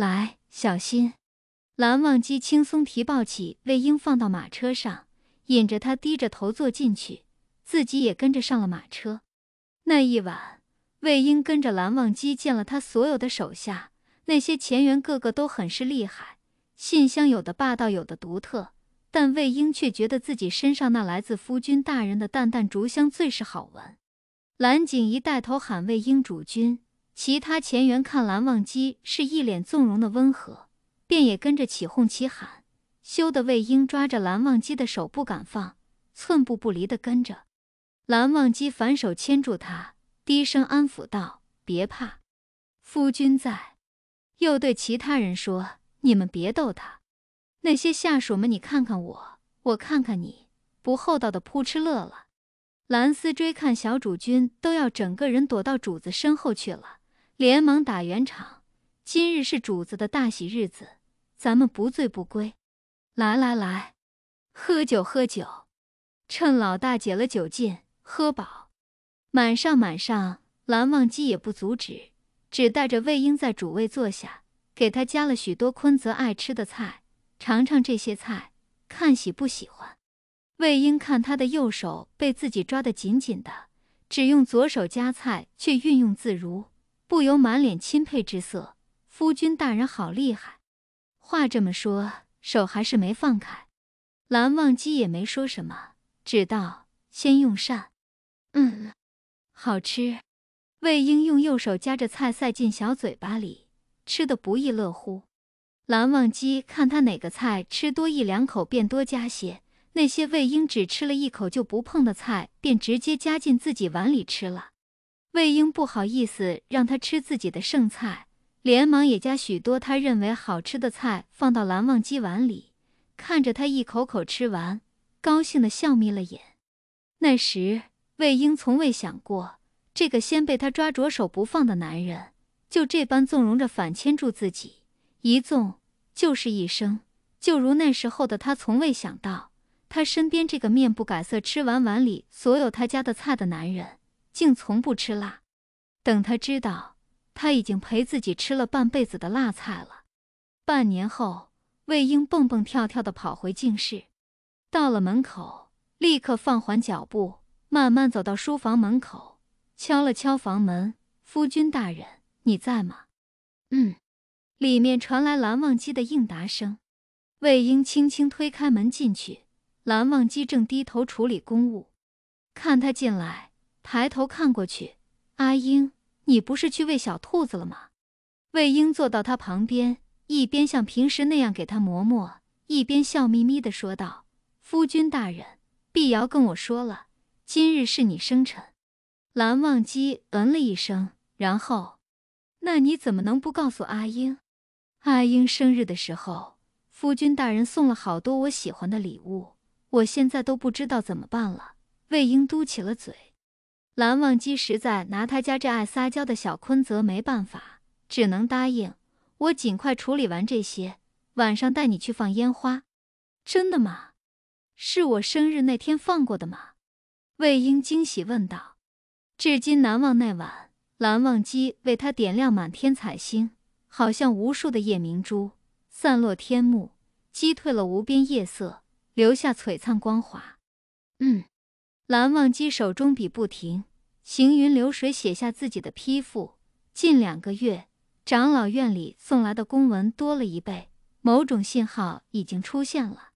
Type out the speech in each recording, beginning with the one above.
来，小心！蓝忘机轻松提抱起魏婴放到马车上，引着他低着头坐进去，自己也跟着上了马车。那一晚，魏婴跟着蓝忘机见了他所有的手下，那些前缘个个都很是厉害，信箱有的霸道，有的独特，但魏婴却觉得自己身上那来自夫君大人的淡淡竹香最是好闻。蓝景仪带头喊魏婴主君。其他前员看蓝忘机是一脸纵容的温和，便也跟着起哄起喊，羞得魏婴抓着蓝忘机的手不敢放，寸步不离的跟着。蓝忘机反手牵住他，低声安抚道：“别怕，夫君在。”又对其他人说：“你们别逗他。”那些下属们，你看看我，我看看你，不厚道的扑哧乐了。蓝思追看小主君都要整个人躲到主子身后去了。连忙打圆场，今日是主子的大喜日子，咱们不醉不归。来来来，喝酒喝酒，趁老大解了酒劲，喝饱。满上满上，蓝忘机也不阻止，只带着魏婴在主位坐下，给他加了许多昆泽爱吃的菜，尝尝这些菜，看喜不喜欢。魏婴看他的右手被自己抓得紧紧的，只用左手夹菜，却运用自如。不由满脸钦佩之色，夫君大人好厉害！话这么说，手还是没放开。蓝忘机也没说什么，只道先用膳。嗯，好吃。魏婴用右手夹着菜塞进小嘴巴里，吃的不亦乐乎。蓝忘机看他哪个菜吃多一两口，便多加些；那些魏婴只吃了一口就不碰的菜，便直接夹进自己碗里吃了。魏婴不好意思让他吃自己的剩菜，连忙也加许多他认为好吃的菜放到蓝忘机碗里，看着他一口口吃完，高兴的笑眯了眼。那时魏婴从未想过，这个先被他抓着手不放的男人，就这般纵容着反牵住自己，一纵就是一生。就如那时候的他，从未想到，他身边这个面不改色吃完碗里所有他家的菜的男人。竟从不吃辣。等他知道，他已经陪自己吃了半辈子的辣菜了。半年后，魏婴蹦蹦跳跳的跑回静室，到了门口，立刻放缓脚步，慢慢走到书房门口，敲了敲房门：“夫君大人，你在吗？”“嗯。”里面传来蓝忘机的应答声。魏婴轻轻推开门进去，蓝忘机正低头处理公务，看他进来。抬头看过去，阿英，你不是去喂小兔子了吗？魏婴坐到他旁边，一边像平时那样给他磨磨，一边笑眯眯的说道：“夫君大人，碧瑶跟我说了，今日是你生辰。”蓝忘机嗯了一声，然后，那你怎么能不告诉阿英？阿英生日的时候，夫君大人送了好多我喜欢的礼物，我现在都不知道怎么办了。魏婴嘟起了嘴。蓝忘机实在拿他家这爱撒娇的小昆泽没办法，只能答应我尽快处理完这些，晚上带你去放烟花。真的吗？是我生日那天放过的吗？魏婴惊喜问道。至今难忘那晚，蓝忘机为他点亮满天彩星，好像无数的夜明珠散落天幕，击退了无边夜色，留下璀璨光华。嗯，蓝忘机手中笔不停。行云流水写下自己的批复。近两个月，长老院里送来的公文多了一倍，某种信号已经出现了。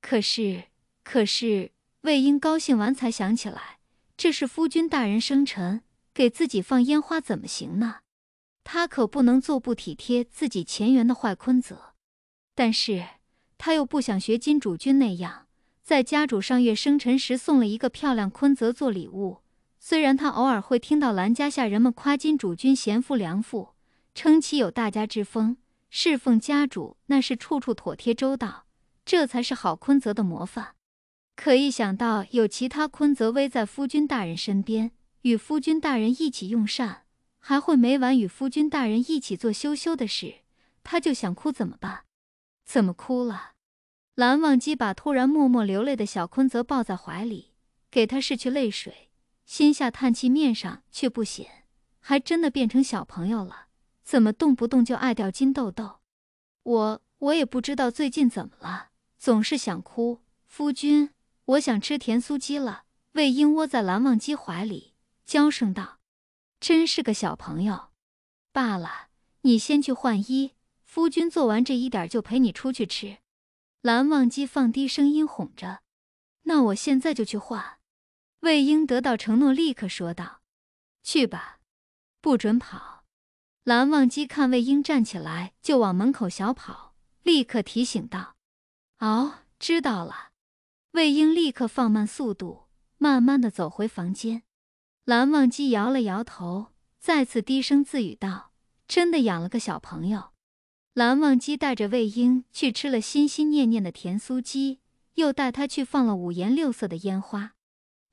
可是，可是魏婴高兴完才想起来，这是夫君大人生辰，给自己放烟花怎么行呢？他可不能做不体贴自己前缘的坏坤泽。但是他又不想学金主君那样，在家主上月生辰时送了一个漂亮坤泽做礼物。虽然他偶尔会听到兰家下人们夸金主君贤夫良妇，称其有大家之风，侍奉家主那是处处妥帖周到，这才是好坤泽的模范。可一想到有其他坤泽偎在夫君大人身边，与夫君大人一起用膳，还会每晚与夫君大人一起做羞羞的事，他就想哭，怎么办？怎么哭了？蓝忘机把突然默默流泪的小坤泽抱在怀里，给他拭去泪水。心下叹气，面上却不显，还真的变成小朋友了。怎么动不动就爱掉金豆豆？我我也不知道最近怎么了，总是想哭。夫君，我想吃甜酥鸡了。魏婴窝在蓝忘机怀里，娇声道：“真是个小朋友。”罢了，你先去换衣。夫君做完这一点，就陪你出去吃。蓝忘机放低声音哄着：“那我现在就去换。”魏婴得到承诺，立刻说道：“去吧，不准跑。”蓝忘机看魏婴站起来，就往门口小跑，立刻提醒道：“哦，知道了。”魏婴立刻放慢速度，慢慢的走回房间。蓝忘机摇了摇头，再次低声自语道：“真的养了个小朋友。”蓝忘机带着魏婴去吃了心心念念的甜酥鸡，又带他去放了五颜六色的烟花。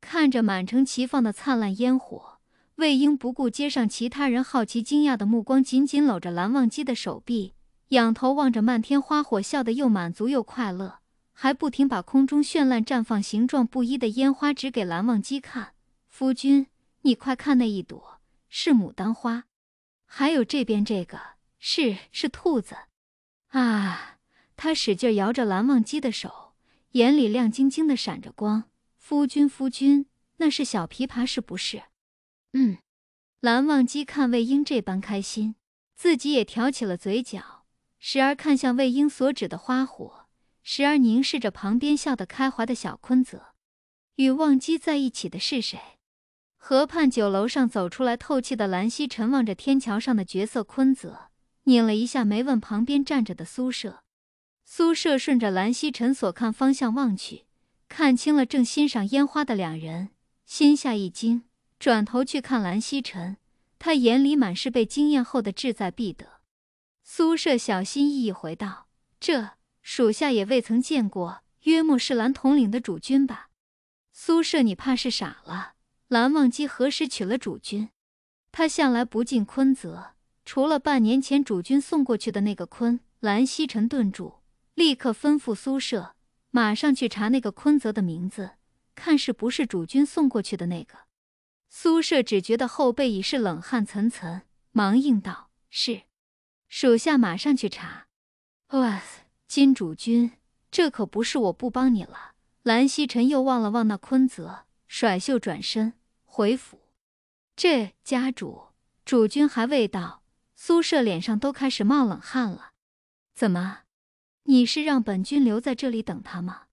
看着满城齐放的灿烂烟火，魏婴不顾街上其他人好奇惊讶的目光，紧紧搂着蓝忘机的手臂，仰头望着漫天花火，笑得又满足又快乐，还不停把空中绚烂绽放、形状不一的烟花指给蓝忘机看：“夫君，你快看那一朵是牡丹花，还有这边这个是是兔子。”啊！他使劲摇着蓝忘机的手，眼里亮晶晶的闪着光。夫君，夫君，那是小琵琶，是不是？嗯。蓝忘机看魏婴这般开心，自己也挑起了嘴角，时而看向魏婴所指的花火，时而凝视着旁边笑得开怀的小坤泽。与忘机在一起的是谁？河畔酒楼上走出来透气的蓝曦臣望着天桥上的绝色坤泽，拧了一下眉，问旁边站着的苏舍。苏舍顺着蓝曦臣所看方向望去。看清了正欣赏烟花的两人，心下一惊，转头去看蓝曦臣，他眼里满是被惊艳后的志在必得。苏舍小心翼翼回道：“这属下也未曾见过，约莫是蓝统领的主君吧？”苏舍，你怕是傻了，蓝忘机何时娶了主君？他向来不近坤泽，除了半年前主君送过去的那个坤。蓝曦臣顿住，立刻吩咐苏舍。马上去查那个昆泽的名字，看是不是主君送过去的那个。苏舍只觉得后背已是冷汗涔涔，忙应道：“是，属下马上去查。”哇，金主君，这可不是我不帮你了。蓝曦臣又望了望那昆泽，甩袖转身回府。这家主主君还未到，苏舍脸上都开始冒冷汗了。怎么？你是让本君留在这里等他吗？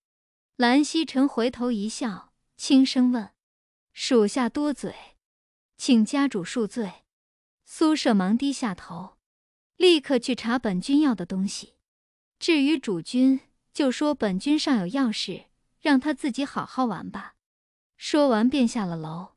兰曦臣回头一笑，轻声问：“属下多嘴，请家主恕罪。”苏舍忙低下头，立刻去查本君要的东西。至于主君，就说本君尚有要事，让他自己好好玩吧。说完便下了楼。